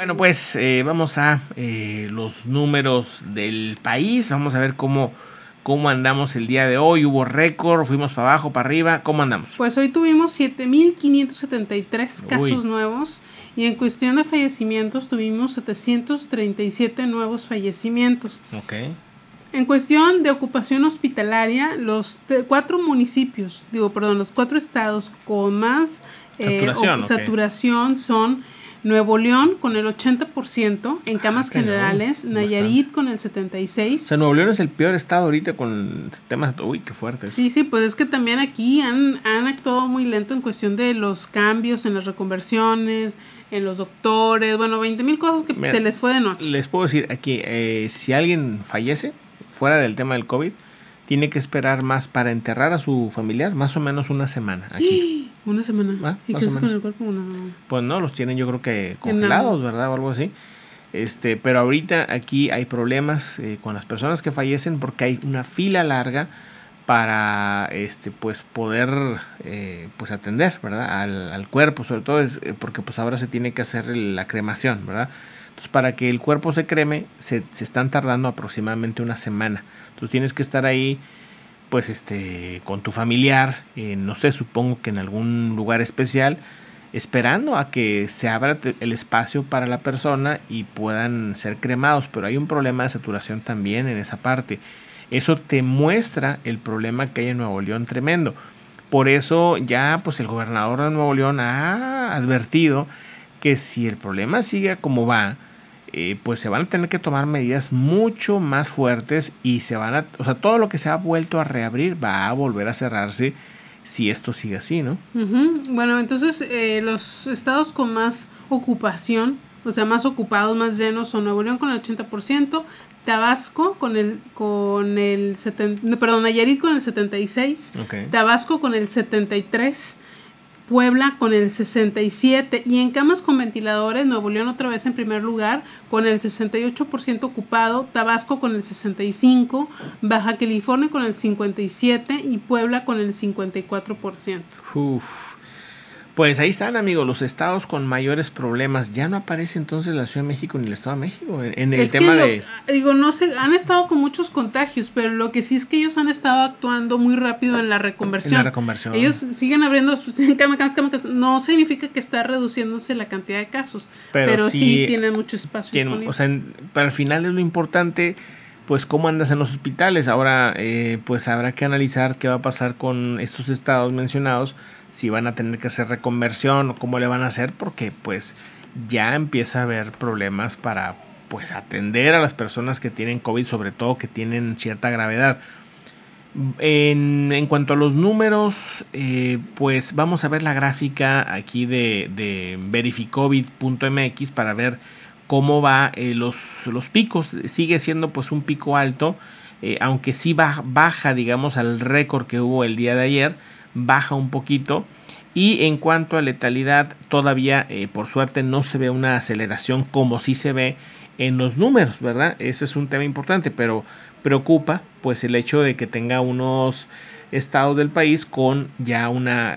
Bueno, pues eh, vamos a eh, los números del país. Vamos a ver cómo, cómo andamos el día de hoy. Hubo récord, fuimos para abajo, para arriba. ¿Cómo andamos? Pues hoy tuvimos 7.573 casos nuevos y en cuestión de fallecimientos tuvimos 737 nuevos fallecimientos. Ok. En cuestión de ocupación hospitalaria, los cuatro municipios, digo, perdón, los cuatro estados con más eh, saturación son Nuevo León con el 80% en ah, camas generales, Nayarit con el 76%. O sea, Nuevo León es el peor estado ahorita con temas, uy, qué fuerte. Sí, sí, pues es que también aquí han, han actuado muy lento en cuestión de los cambios, en las reconversiones, en los doctores, bueno, 20 mil cosas que se les fue de noche. Les puedo decir aquí, eh, si alguien fallece fuera del tema del COVID, tiene que esperar más para enterrar a su familiar, más o menos una semana aquí. ¡Ah! Una semana. ¿Y qué es con el cuerpo? Pues no, los tienen yo creo que congelados, ¿verdad? O algo así. Este, pero ahorita aquí hay problemas eh, con las personas que fallecen porque hay una fila larga para este pues poder eh, pues atender verdad al, cuerpo sobre todo es eh, porque pues ahora se tiene que hacer la cremación verdad entonces para que el cuerpo se creme se, se están tardando aproximadamente una semana entonces tienes que estar ahí pues este, con tu familiar, eh, no sé, supongo que en algún lugar especial, esperando a que se abra el espacio para la persona y puedan ser cremados, pero hay un problema de saturación también en esa parte. Eso te muestra el problema que hay en Nuevo León tremendo. Por eso ya pues el gobernador de Nuevo León ha advertido que si el problema sigue como va, eh, pues se van a tener que tomar medidas mucho más fuertes y se van a, o sea, todo lo que se ha vuelto a reabrir va a volver a cerrarse si esto sigue así, ¿no? Bueno, entonces eh, los estados con más ocupación, o sea, más ocupados, más llenos son Nuevo León con el 80%, Tabasco con el con el 70, perdón, Nayarit con el 76, Tabasco con el 73 Puebla con el 67 y en camas con ventiladores Nuevo León otra vez en primer lugar con el 68% ocupado, Tabasco con el 65, Baja California con el 57 y Puebla con el 54%. Pues ahí están, amigos, los estados con mayores problemas. Ya no aparece entonces la Ciudad de México ni el Estado de México en, el tema de... Digo, no sé, han estado con muchos contagios, pero lo que sí es que ellos han estado actuando muy rápido en la reconversión. En la reconversión. Ellos siguen abriendo sus... No significa que está reduciéndose la cantidad de casos, pero, sí, tienen mucho espacio. o sea, para el final es lo importante pues cómo andas en los hospitales. Ahora, eh, pues habrá que analizar qué va a pasar con estos estados mencionados, si van a tener que hacer reconversión o cómo le van a hacer, porque pues ya empieza a haber problemas para pues atender a las personas que tienen COVID, sobre todo que tienen cierta gravedad. En, cuanto a los números, eh, pues vamos a ver la gráfica aquí de, de verificovid.mx para ver cómo va eh, los, los, picos. Sigue siendo pues un pico alto, eh, aunque sí baja, digamos, al récord que hubo el día de ayer, baja un poquito. Y en cuanto a letalidad, todavía, eh, por suerte, no se ve una aceleración como sí se ve en los números, ¿verdad? Ese es un tema importante, pero preocupa pues el hecho de que tenga unos estados del país con ya una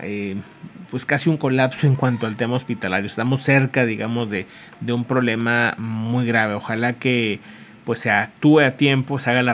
pues casi un colapso en cuanto al tema hospitalario. Estamos cerca, digamos, de, de un problema muy grave. Ojalá que pues se actúe a tiempo, se haga la